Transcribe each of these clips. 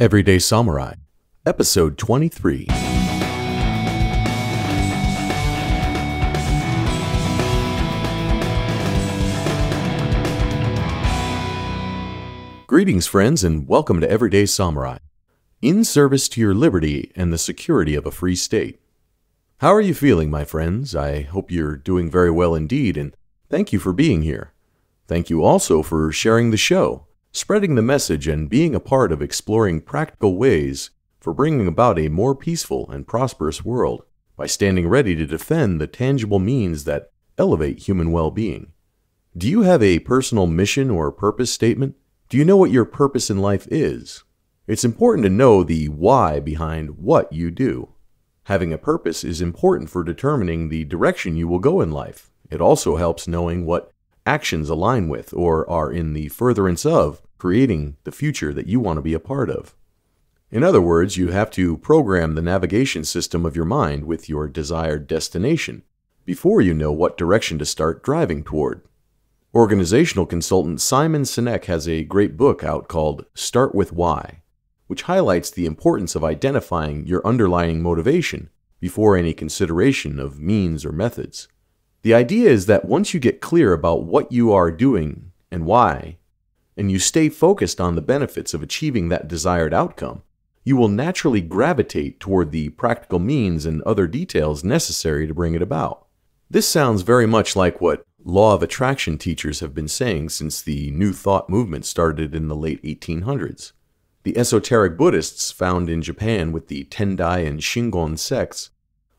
Everyday Samurai, Episode 23. Greetings, friends, and welcome to Everyday Samurai, in service to your liberty and the security of a free state. How are you feeling, my friends? I hope you're doing very well indeed, and thank you for being here. Thank you also for sharing the show spreading the message and being a part of exploring practical ways for bringing about a more peaceful and prosperous world by standing ready to defend the tangible means that elevate human well being. Do you have a personal mission or purpose statement? Do you know what your purpose in life is? It's important to know the why behind what you do. Having a purpose is important for determining the direction you will go in life. It also helps knowing what actions align with or are in the furtherance of creating the future that you want to be a part of. In other words, you have to program the navigation system of your mind with your desired destination before you know what direction to start driving toward. Organizational consultant Simon Sinek has a great book out called Start with Why, which highlights the importance of identifying your underlying motivation before any consideration of means or methods. The idea is that once you get clear about what you are doing and why, and you stay focused on the benefits of achieving that desired outcome, you will naturally gravitate toward the practical means and other details necessary to bring it about. This sounds very much like what law of attraction teachers have been saying since the New Thought movement started in the late 1800s. The esoteric Buddhists found in Japan with the Tendai and Shingon sects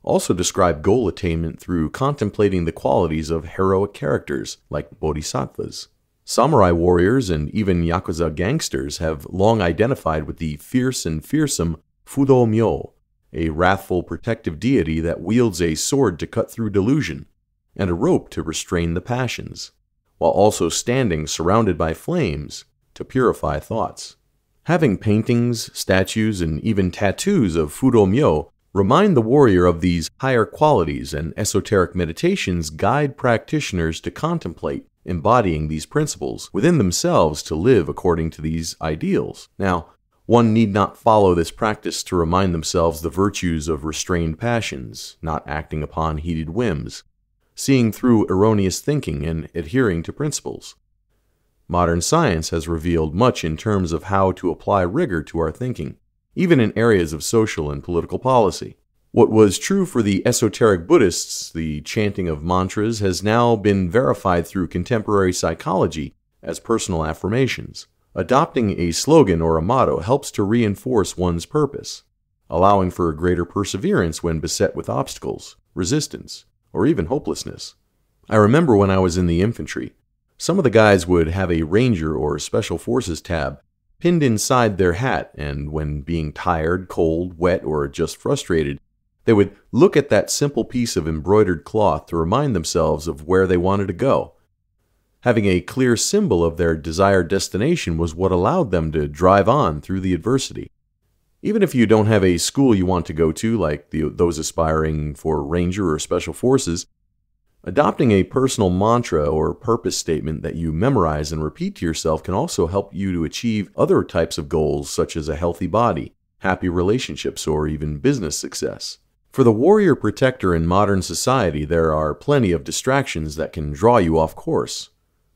also describe goal attainment through contemplating the qualities of heroic characters like bodhisattvas. Samurai warriors and even Yakuza gangsters have long identified with the fierce and fearsome Fudo Myo, a wrathful protective deity that wields a sword to cut through delusion and a rope to restrain the passions, while also standing surrounded by flames to purify thoughts. Having paintings, statues, and even tattoos of Fudo Myo. Remind the warrior of these higher qualities, and esoteric meditations guide practitioners to contemplate embodying these principles within themselves to live according to these ideals. Now, one need not follow this practice to remind themselves the virtues of restrained passions, not acting upon heated whims, seeing through erroneous thinking, and adhering to principles. Modern science has revealed much in terms of how to apply rigor to our thinking even in areas of social and political policy. What was true for the esoteric Buddhists, the chanting of mantras, has now been verified through contemporary psychology as personal affirmations. Adopting a slogan or a motto helps to reinforce one's purpose, allowing for greater perseverance when beset with obstacles, resistance, or even hopelessness. I remember when I was in the infantry, some of the guys would have a ranger or special forces tab pinned inside their hat, and when being tired, cold, wet, or just frustrated, they would look at that simple piece of embroidered cloth to remind themselves of where they wanted to go. Having a clear symbol of their desired destination was what allowed them to drive on through the adversity. Even if you don't have a school you want to go to, like the, those aspiring for Ranger or Special Forces, Adopting a personal mantra or purpose statement that you memorize and repeat to yourself can also help you to achieve other types of goals such as a healthy body, happy relationships, or even business success. For the warrior protector in modern society, there are plenty of distractions that can draw you off course.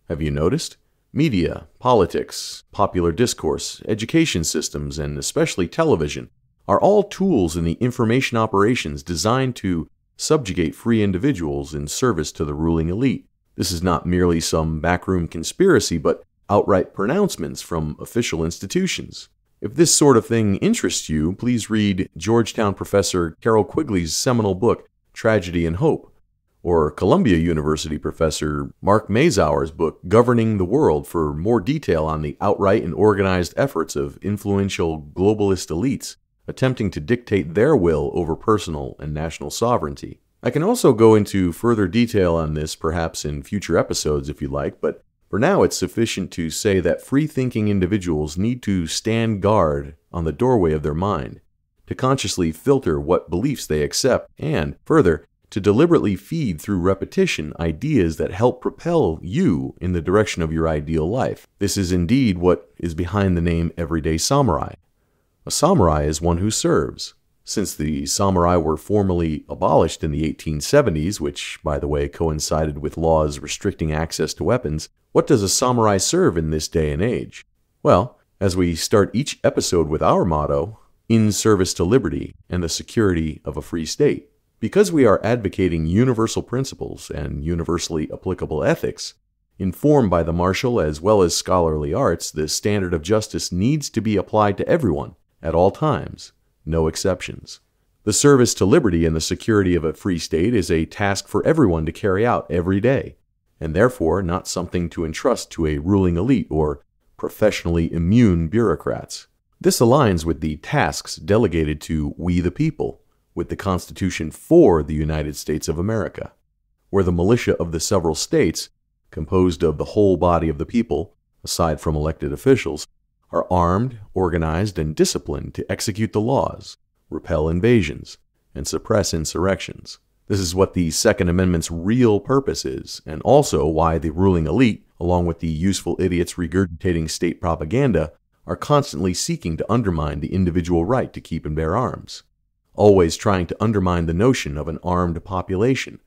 Have you noticed? Media, politics, popular discourse, education systems, and especially television are all tools in the information operations designed to subjugate free individuals in service to the ruling elite. This is not merely some backroom conspiracy, but outright pronouncements from official institutions. If this sort of thing interests you, please read Georgetown professor Carol Quigley's seminal book, Tragedy and Hope, or Columbia University professor Mark Mazower's book, Governing the World, for more detail on the outright and organized efforts of influential globalist elites attempting to dictate their will over personal and national sovereignty. I can also go into further detail on this perhaps in future episodes if you like, but for now it's sufficient to say that free thinking individuals need to stand guard on the doorway of their mind, to consciously filter what beliefs they accept, and, further, to deliberately feed through repetition ideas that help propel you in the direction of your ideal life. This is indeed what is behind the name Everyday Samurai, a samurai is one who serves. Since the samurai were formally abolished in the 1870s, which, by the way, coincided with laws restricting access to weapons, what does a samurai serve in this day and age? Well, as we start each episode with our motto, in service to liberty and the security of a free state. Because we are advocating universal principles and universally applicable ethics, informed by the martial as well as scholarly arts, the standard of justice needs to be applied to everyone, at all times, no exceptions. The service to liberty and the security of a free state is a task for everyone to carry out every day, and therefore not something to entrust to a ruling elite or professionally immune bureaucrats. This aligns with the tasks delegated to we the people, with the Constitution for the United States of America, where the militia of the several states, composed of the whole body of the people, aside from elected officials, are armed, organized, and disciplined to execute the laws, repel invasions, and suppress insurrections. This is what the Second Amendment's real purpose is, and also why the ruling elite, along with the useful idiots regurgitating state propaganda, are constantly seeking to undermine the individual right to keep and bear arms, always trying to undermine the notion of an armed population,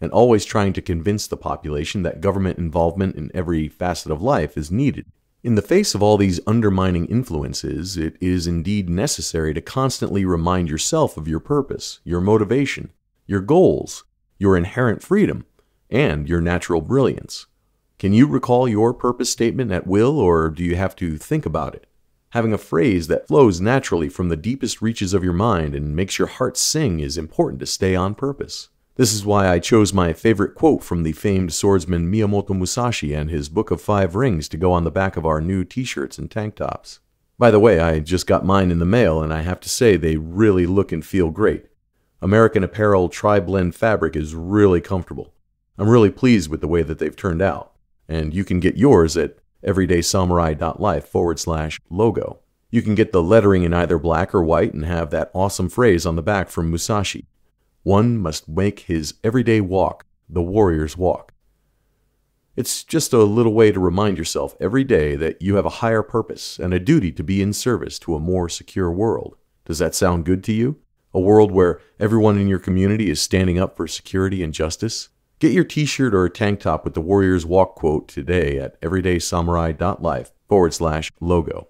and always trying to convince the population that government involvement in every facet of life is needed in the face of all these undermining influences, it is indeed necessary to constantly remind yourself of your purpose, your motivation, your goals, your inherent freedom, and your natural brilliance. Can you recall your purpose statement at will, or do you have to think about it? Having a phrase that flows naturally from the deepest reaches of your mind and makes your heart sing is important to stay on purpose. This is why I chose my favorite quote from the famed swordsman Miyamoto Musashi and his Book of Five Rings to go on the back of our new t shirts and tank tops. By the way, I just got mine in the mail, and I have to say they really look and feel great. American Apparel Tri Blend fabric is really comfortable. I'm really pleased with the way that they've turned out, and you can get yours at everydaysamurai.life forward slash logo. You can get the lettering in either black or white and have that awesome phrase on the back from Musashi one must make his everyday walk the warrior's walk. It's just a little way to remind yourself every day that you have a higher purpose and a duty to be in service to a more secure world. Does that sound good to you? A world where everyone in your community is standing up for security and justice? Get your t shirt or tank top with the Warriors Walk quote today at everydaysamurai.life forward slash logo.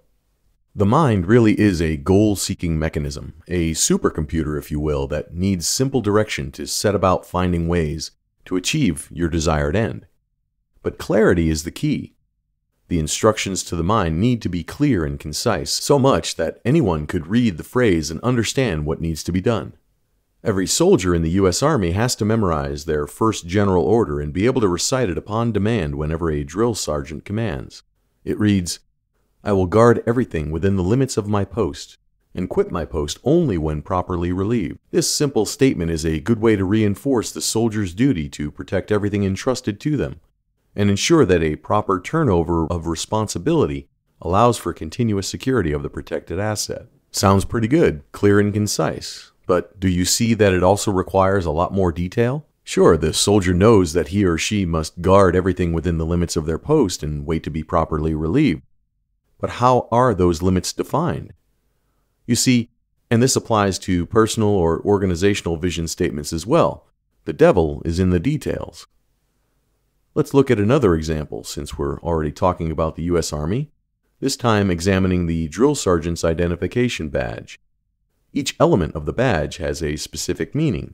The mind really is a goal-seeking mechanism, a supercomputer, if you will, that needs simple direction to set about finding ways to achieve your desired end. But clarity is the key. The instructions to the mind need to be clear and concise, so much that anyone could read the phrase and understand what needs to be done. Every soldier in the U.S. Army has to memorize their first general order and be able to recite it upon demand whenever a drill sergeant commands. It reads, I will guard everything within the limits of my post and quit my post only when properly relieved. This simple statement is a good way to reinforce the soldier's duty to protect everything entrusted to them and ensure that a proper turnover of responsibility allows for continuous security of the protected asset. Sounds pretty good, clear and concise, but do you see that it also requires a lot more detail? Sure, the soldier knows that he or she must guard everything within the limits of their post and wait to be properly relieved, but how are those limits defined? You see, and this applies to personal or organizational vision statements as well, the devil is in the details. Let's look at another example since we're already talking about the U.S. Army, this time examining the drill sergeant's identification badge. Each element of the badge has a specific meaning.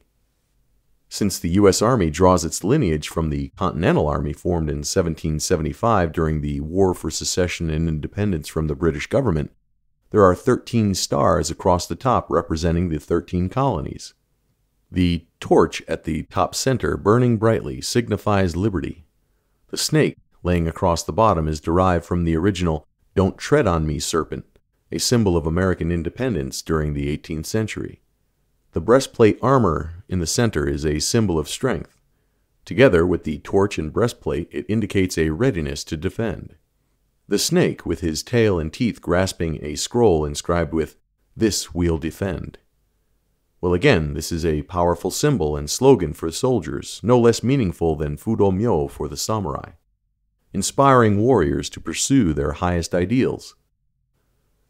Since the U.S. Army draws its lineage from the Continental Army formed in 1775 during the War for Secession and Independence from the British government, there are 13 stars across the top representing the 13 colonies. The torch at the top center, burning brightly, signifies liberty. The snake laying across the bottom is derived from the original Don't Tread on Me serpent, a symbol of American independence during the 18th century. The breastplate armor in the center is a symbol of strength. Together with the torch and breastplate, it indicates a readiness to defend. The snake, with his tail and teeth grasping a scroll inscribed with, This we'll defend. Well, again, this is a powerful symbol and slogan for soldiers, no less meaningful than Fudo Myo for the samurai, inspiring warriors to pursue their highest ideals.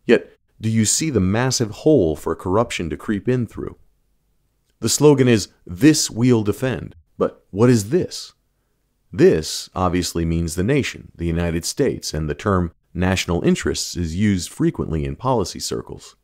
Yet, do you see the massive hole for corruption to creep in through? The slogan is, This we'll defend. But what is this? This obviously means the nation, the United States, and the term national interests is used frequently in policy circles.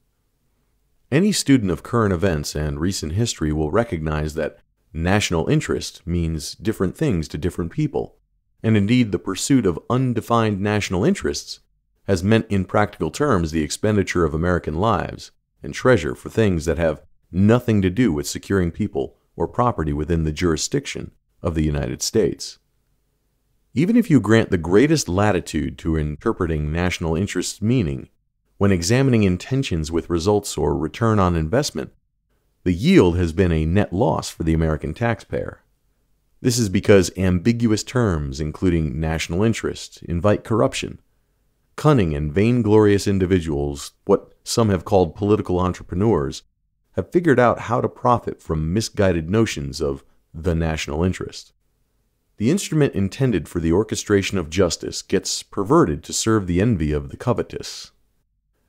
Any student of current events and recent history will recognize that national interest means different things to different people, and indeed the pursuit of undefined national interests has meant in practical terms the expenditure of American lives and treasure for things that have nothing to do with securing people or property within the jurisdiction of the United States. Even if you grant the greatest latitude to interpreting national interest's meaning, when examining intentions with results or return on investment, the yield has been a net loss for the American taxpayer. This is because ambiguous terms, including national interest, invite corruption. Cunning and vainglorious individuals, what some have called political entrepreneurs, have figured out how to profit from misguided notions of the national interest. The instrument intended for the orchestration of justice gets perverted to serve the envy of the covetous.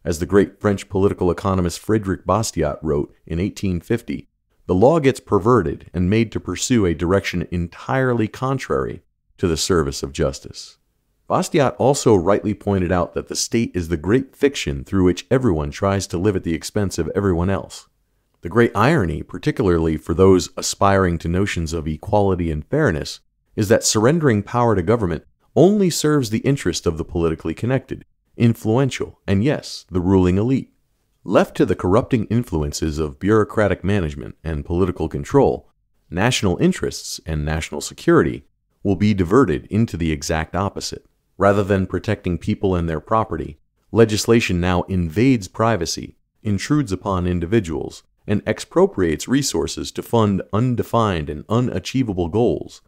As the great French political economist Frederic Bastiat wrote in 1850, the law gets perverted and made to pursue a direction entirely contrary to the service of justice. Bastiat also rightly pointed out that the state is the great fiction through which everyone tries to live at the expense of everyone else. The great irony, particularly for those aspiring to notions of equality and fairness, is that surrendering power to government only serves the interest of the politically connected, influential, and yes, the ruling elite. Left to the corrupting influences of bureaucratic management and political control, national interests and national security will be diverted into the exact opposite. Rather than protecting people and their property, legislation now invades privacy, intrudes upon individuals, and expropriates resources to fund undefined and unachievable goals,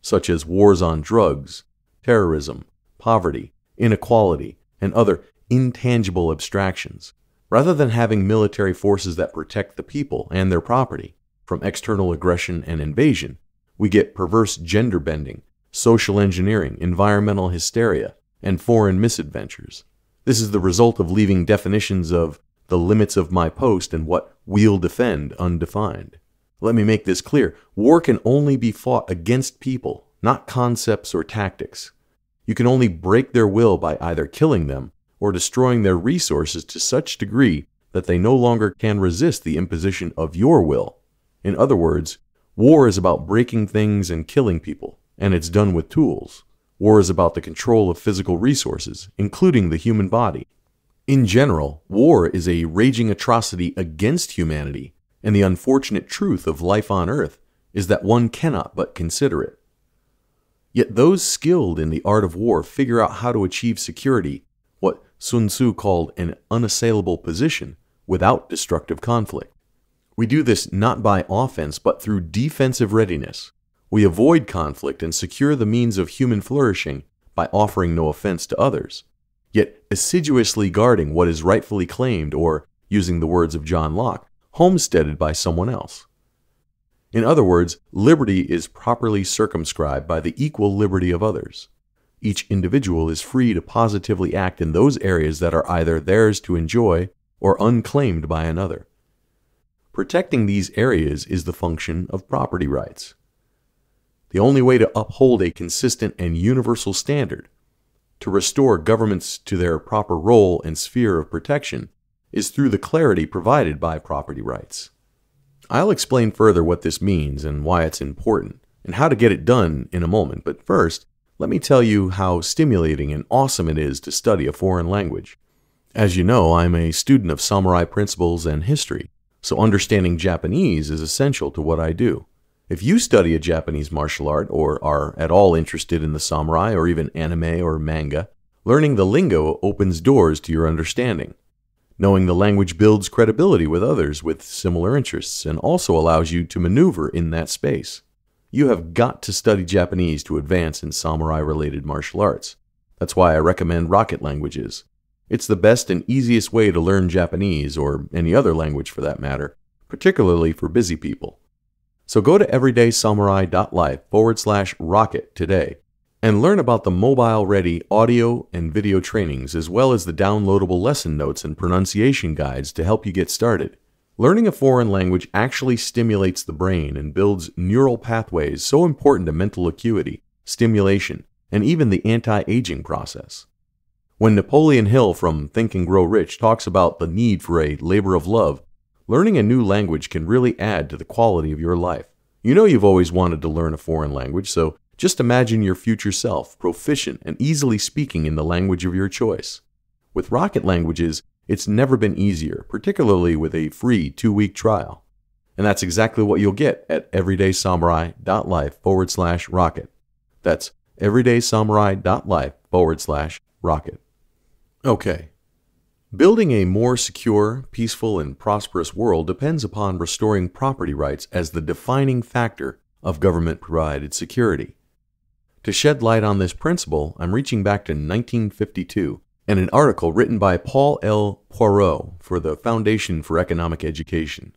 such as wars on drugs, terrorism, poverty, inequality, and other intangible abstractions, rather than having military forces that protect the people and their property from external aggression and invasion, we get perverse gender bending, social engineering, environmental hysteria, and foreign misadventures. This is the result of leaving definitions of the limits of my post and what we'll defend undefined. Let me make this clear. War can only be fought against people, not concepts or tactics. You can only break their will by either killing them or destroying their resources to such degree that they no longer can resist the imposition of your will. In other words, war is about breaking things and killing people, and it's done with tools. War is about the control of physical resources, including the human body, in general, war is a raging atrocity against humanity, and the unfortunate truth of life on earth is that one cannot but consider it. Yet those skilled in the art of war figure out how to achieve security, what Sun Tzu called an unassailable position, without destructive conflict. We do this not by offense, but through defensive readiness. We avoid conflict and secure the means of human flourishing by offering no offense to others, yet assiduously guarding what is rightfully claimed or, using the words of John Locke, homesteaded by someone else. In other words, liberty is properly circumscribed by the equal liberty of others. Each individual is free to positively act in those areas that are either theirs to enjoy or unclaimed by another. Protecting these areas is the function of property rights. The only way to uphold a consistent and universal standard to restore governments to their proper role and sphere of protection is through the clarity provided by property rights. I'll explain further what this means and why it's important, and how to get it done in a moment, but first, let me tell you how stimulating and awesome it is to study a foreign language. As you know, I'm a student of samurai principles and history, so understanding Japanese is essential to what I do. If you study a Japanese martial art or are at all interested in the samurai or even anime or manga, learning the lingo opens doors to your understanding. Knowing the language builds credibility with others with similar interests and also allows you to maneuver in that space. You have got to study Japanese to advance in samurai related martial arts. That's why I recommend Rocket Languages. It's the best and easiest way to learn Japanese or any other language for that matter, particularly for busy people. So go to everydaysamurai.life forward slash rocket today and learn about the mobile ready audio and video trainings as well as the downloadable lesson notes and pronunciation guides to help you get started. Learning a foreign language actually stimulates the brain and builds neural pathways so important to mental acuity, stimulation, and even the anti aging process. When Napoleon Hill from Think and Grow Rich talks about the need for a labor of love, Learning a new language can really add to the quality of your life. You know you've always wanted to learn a foreign language, so just imagine your future self proficient and easily speaking in the language of your choice. With Rocket Languages, it's never been easier, particularly with a free two-week trial. And that's exactly what you'll get at everydaysamurai.life forward slash rocket. That's everydaysamurai.life forward slash rocket. Okay, Building a more secure, peaceful, and prosperous world depends upon restoring property rights as the defining factor of government provided security. To shed light on this principle, I'm reaching back to 1952 and an article written by Paul L. Poirot for the Foundation for Economic Education.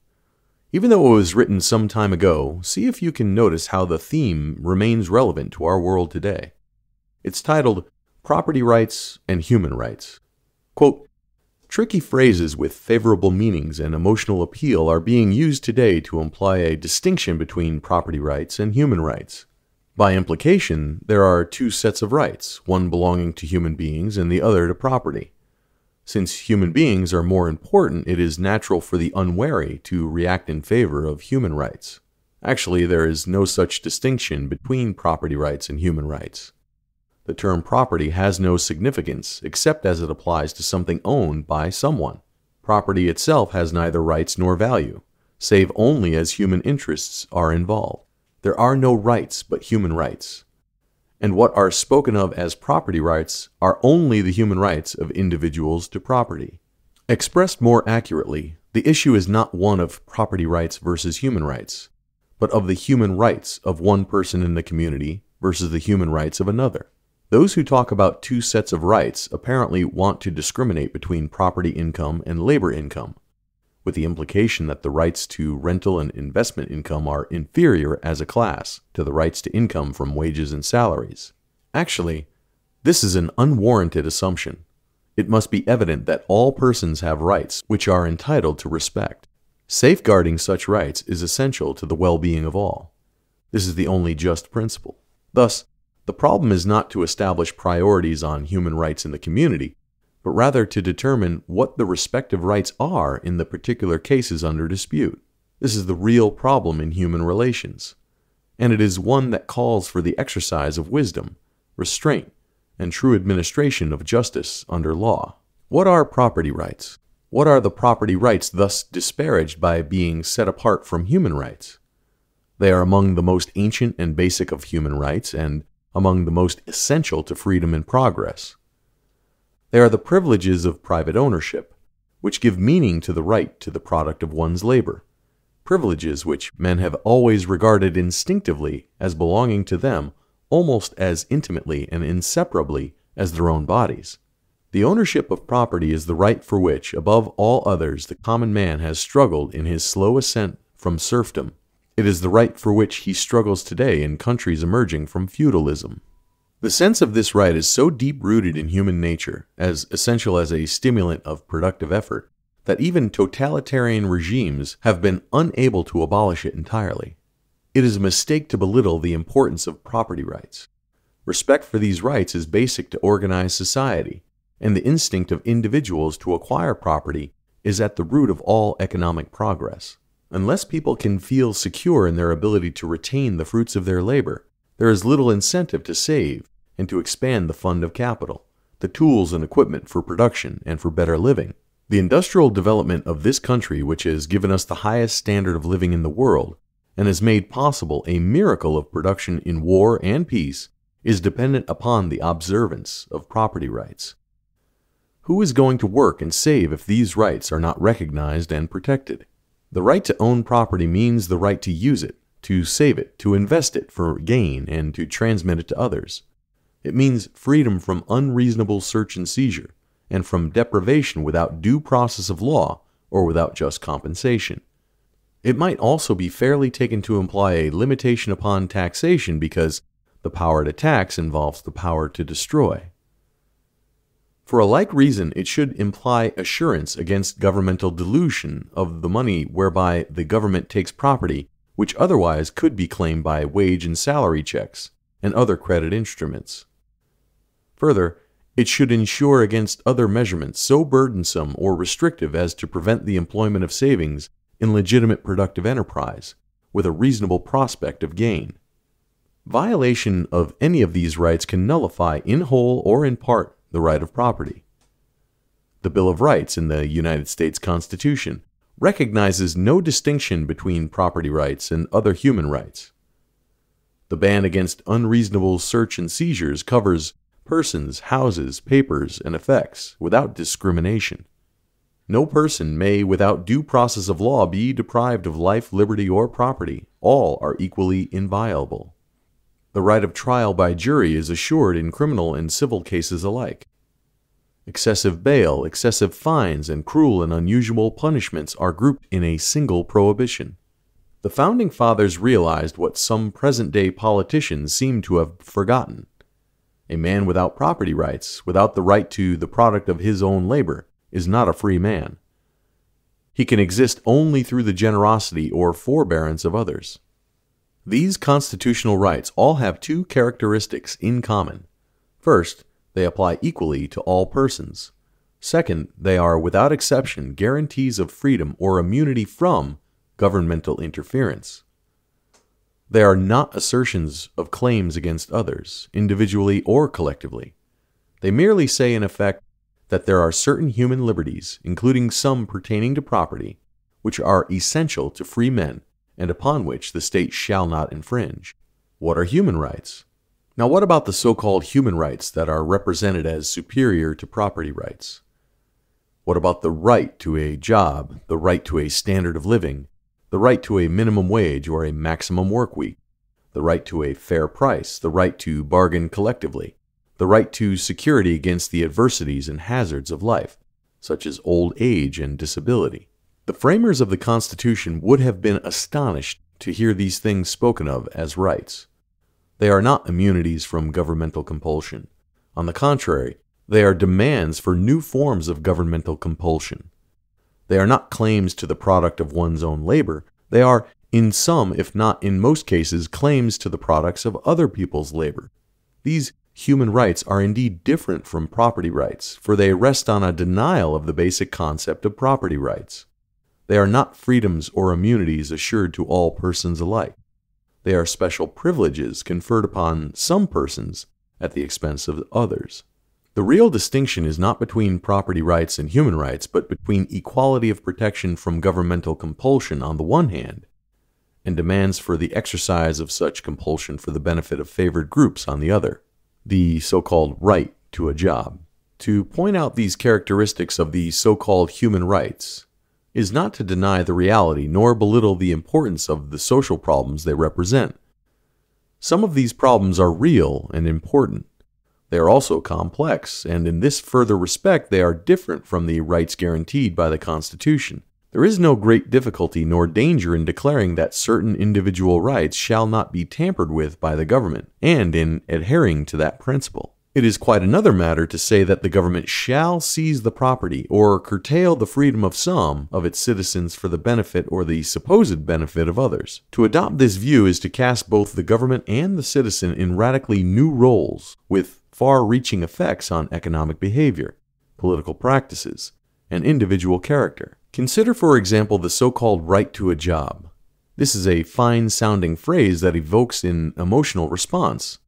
Even though it was written some time ago, see if you can notice how the theme remains relevant to our world today. It's titled Property Rights and Human Rights. Quote, Tricky phrases with favorable meanings and emotional appeal are being used today to imply a distinction between property rights and human rights. By implication, there are two sets of rights, one belonging to human beings and the other to property. Since human beings are more important, it is natural for the unwary to react in favor of human rights. Actually, there is no such distinction between property rights and human rights the term property has no significance except as it applies to something owned by someone. Property itself has neither rights nor value, save only as human interests are involved. There are no rights but human rights. And what are spoken of as property rights are only the human rights of individuals to property. Expressed more accurately, the issue is not one of property rights versus human rights, but of the human rights of one person in the community versus the human rights of another. Those who talk about two sets of rights apparently want to discriminate between property income and labor income, with the implication that the rights to rental and investment income are inferior as a class to the rights to income from wages and salaries. Actually, this is an unwarranted assumption. It must be evident that all persons have rights which are entitled to respect. Safeguarding such rights is essential to the well-being of all. This is the only just principle. Thus, the problem is not to establish priorities on human rights in the community, but rather to determine what the respective rights are in the particular cases under dispute. This is the real problem in human relations, and it is one that calls for the exercise of wisdom, restraint, and true administration of justice under law. What are property rights? What are the property rights thus disparaged by being set apart from human rights? They are among the most ancient and basic of human rights, and among the most essential to freedom and progress. They are the privileges of private ownership, which give meaning to the right to the product of one's labor, privileges which men have always regarded instinctively as belonging to them almost as intimately and inseparably as their own bodies. The ownership of property is the right for which, above all others, the common man has struggled in his slow ascent from serfdom it is the right for which he struggles today in countries emerging from feudalism. The sense of this right is so deep rooted in human nature, as essential as a stimulant of productive effort, that even totalitarian regimes have been unable to abolish it entirely. It is a mistake to belittle the importance of property rights. Respect for these rights is basic to organized society, and the instinct of individuals to acquire property is at the root of all economic progress. Unless people can feel secure in their ability to retain the fruits of their labor, there is little incentive to save and to expand the fund of capital, the tools and equipment for production and for better living. The industrial development of this country, which has given us the highest standard of living in the world and has made possible a miracle of production in war and peace, is dependent upon the observance of property rights. Who is going to work and save if these rights are not recognized and protected? The right to own property means the right to use it, to save it, to invest it for gain, and to transmit it to others. It means freedom from unreasonable search and seizure, and from deprivation without due process of law or without just compensation. It might also be fairly taken to imply a limitation upon taxation because the power to tax involves the power to destroy. For a like reason, it should imply assurance against governmental delusion of the money whereby the government takes property which otherwise could be claimed by wage and salary checks and other credit instruments. Further, it should insure against other measurements so burdensome or restrictive as to prevent the employment of savings in legitimate productive enterprise with a reasonable prospect of gain. Violation of any of these rights can nullify in whole or in part the right of property. The Bill of Rights in the United States Constitution recognizes no distinction between property rights and other human rights. The ban against unreasonable search and seizures covers persons, houses, papers, and effects without discrimination. No person may, without due process of law, be deprived of life, liberty, or property. All are equally inviolable the right of trial by jury is assured in criminal and civil cases alike. Excessive bail, excessive fines, and cruel and unusual punishments are grouped in a single prohibition. The Founding Fathers realized what some present day politicians seem to have forgotten a man without property rights, without the right to the product of his own labor, is not a free man. He can exist only through the generosity or forbearance of others. These constitutional rights all have two characteristics in common. First, they apply equally to all persons. Second, they are without exception guarantees of freedom or immunity from governmental interference. They are not assertions of claims against others, individually or collectively. They merely say, in effect, that there are certain human liberties, including some pertaining to property, which are essential to free men and upon which the state shall not infringe. What are human rights? Now, what about the so called human rights that are represented as superior to property rights? What about the right to a job, the right to a standard of living, the right to a minimum wage or a maximum work week, the right to a fair price, the right to bargain collectively, the right to security against the adversities and hazards of life, such as old age and disability? The framers of the Constitution would have been astonished to hear these things spoken of as rights. They are not immunities from governmental compulsion. On the contrary, they are demands for new forms of governmental compulsion. They are not claims to the product of one's own labor. They are, in some, if not in most cases, claims to the products of other people's labor. These human rights are indeed different from property rights, for they rest on a denial of the basic concept of property rights. They are not freedoms or immunities assured to all persons alike. They are special privileges conferred upon some persons at the expense of others. The real distinction is not between property rights and human rights, but between equality of protection from governmental compulsion on the one hand, and demands for the exercise of such compulsion for the benefit of favored groups on the other, the so called right to a job. To point out these characteristics of the so called human rights, is not to deny the reality nor belittle the importance of the social problems they represent. Some of these problems are real and important. They are also complex, and in this further respect, they are different from the rights guaranteed by the Constitution. There is no great difficulty nor danger in declaring that certain individual rights shall not be tampered with by the government, and in adhering to that principle. It is quite another matter to say that the government shall seize the property or curtail the freedom of some of its citizens for the benefit or the supposed benefit of others. To adopt this view is to cast both the government and the citizen in radically new roles with far-reaching effects on economic behavior, political practices, and individual character. Consider, for example, the so-called right to a job. This is a fine-sounding phrase that evokes an emotional response.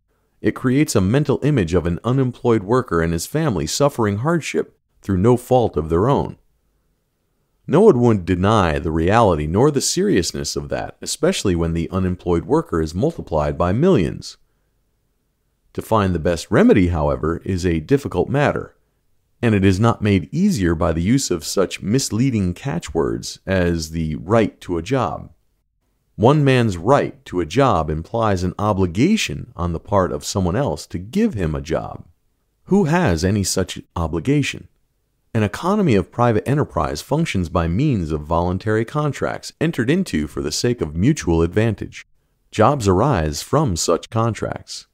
It creates a mental image of an unemployed worker and his family suffering hardship through no fault of their own. No one would deny the reality nor the seriousness of that, especially when the unemployed worker is multiplied by millions. To find the best remedy, however, is a difficult matter, and it is not made easier by the use of such misleading catchwords as the right to a job. One man's right to a job implies an obligation on the part of someone else to give him a job. Who has any such obligation? An economy of private enterprise functions by means of voluntary contracts entered into for the sake of mutual advantage. Jobs arise from such contracts.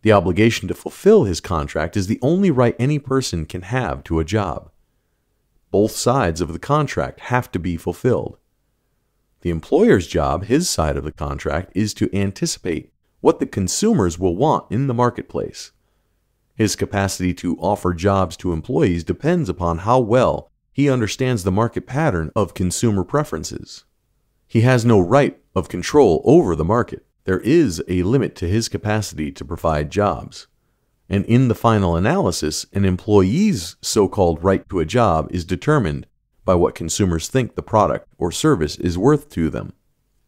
The obligation to fulfill his contract is the only right any person can have to a job. Both sides of the contract have to be fulfilled. The employer's job, his side of the contract, is to anticipate what the consumers will want in the marketplace. His capacity to offer jobs to employees depends upon how well he understands the market pattern of consumer preferences. He has no right of control over the market. There is a limit to his capacity to provide jobs. And in the final analysis, an employee's so called right to a job is determined by what consumers think the product or service is worth to them.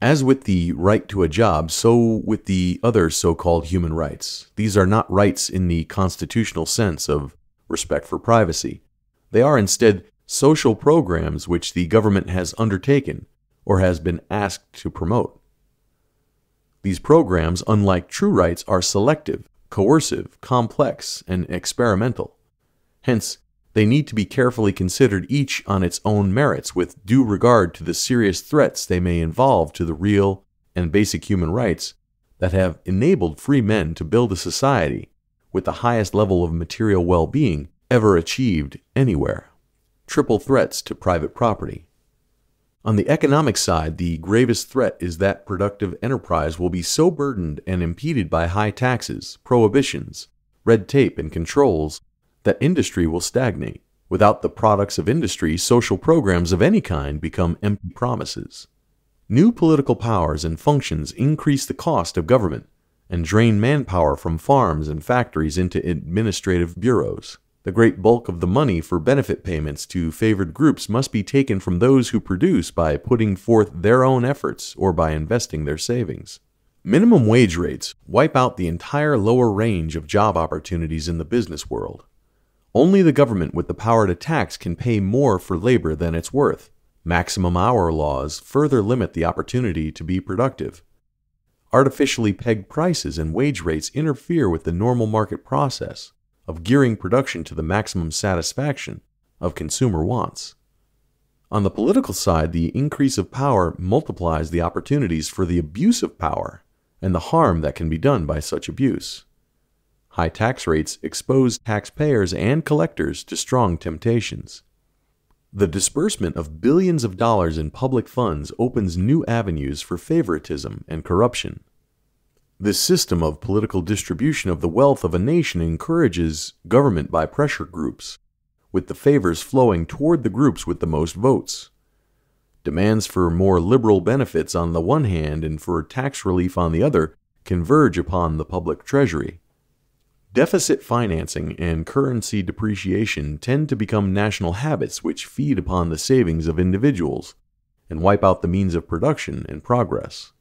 As with the right to a job, so with the other so called human rights. These are not rights in the constitutional sense of respect for privacy. They are instead social programs which the government has undertaken or has been asked to promote. These programs, unlike true rights, are selective, coercive, complex, and experimental. Hence, they need to be carefully considered each on its own merits with due regard to the serious threats they may involve to the real and basic human rights that have enabled free men to build a society with the highest level of material well being ever achieved anywhere. Triple threats to private property. On the economic side, the gravest threat is that productive enterprise will be so burdened and impeded by high taxes, prohibitions, red tape, and controls that industry will stagnate. Without the products of industry, social programs of any kind become empty promises. New political powers and functions increase the cost of government and drain manpower from farms and factories into administrative bureaus. The great bulk of the money for benefit payments to favored groups must be taken from those who produce by putting forth their own efforts or by investing their savings. Minimum wage rates wipe out the entire lower range of job opportunities in the business world. Only the government with the power to tax can pay more for labor than it's worth. Maximum hour laws further limit the opportunity to be productive. Artificially pegged prices and wage rates interfere with the normal market process of gearing production to the maximum satisfaction of consumer wants. On the political side, the increase of power multiplies the opportunities for the abuse of power and the harm that can be done by such abuse. High tax rates expose taxpayers and collectors to strong temptations. The disbursement of billions of dollars in public funds opens new avenues for favoritism and corruption. This system of political distribution of the wealth of a nation encourages government by pressure groups, with the favors flowing toward the groups with the most votes. Demands for more liberal benefits on the one hand and for tax relief on the other converge upon the public treasury. Deficit financing and currency depreciation tend to become national habits which feed upon the savings of individuals and wipe out the means of production and progress.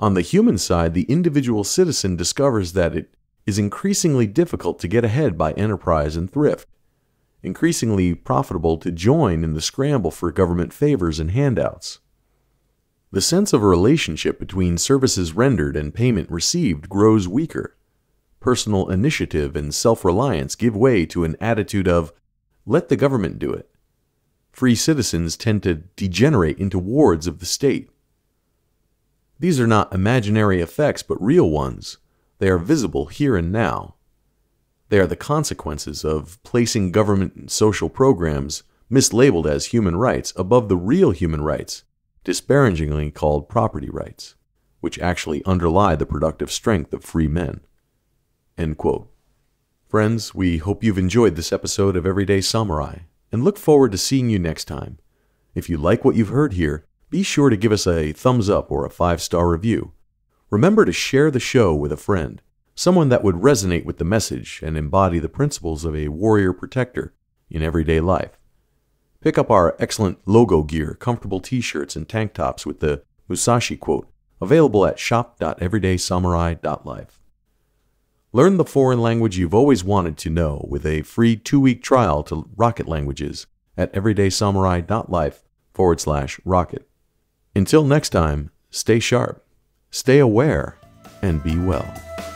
On the human side, the individual citizen discovers that it is increasingly difficult to get ahead by enterprise and thrift, increasingly profitable to join in the scramble for government favors and handouts. The sense of a relationship between services rendered and payment received grows weaker personal initiative and self-reliance give way to an attitude of, let the government do it. Free citizens tend to degenerate into wards of the state. These are not imaginary effects but real ones. They are visible here and now. They are the consequences of placing government and social programs, mislabeled as human rights, above the real human rights, disparagingly called property rights, which actually underlie the productive strength of free men. End quote. Friends, we hope you've enjoyed this episode of Everyday Samurai and look forward to seeing you next time. If you like what you've heard here, be sure to give us a thumbs up or a five star review. Remember to share the show with a friend, someone that would resonate with the message and embody the principles of a warrior protector in everyday life. Pick up our excellent logo gear, comfortable t shirts, and tank tops with the Musashi quote, available at shop.everydaysamurai.life. Learn the foreign language you've always wanted to know with a free two-week trial to Rocket Languages at everydaysamurai.life forward slash rocket. Until next time, stay sharp, stay aware, and be well.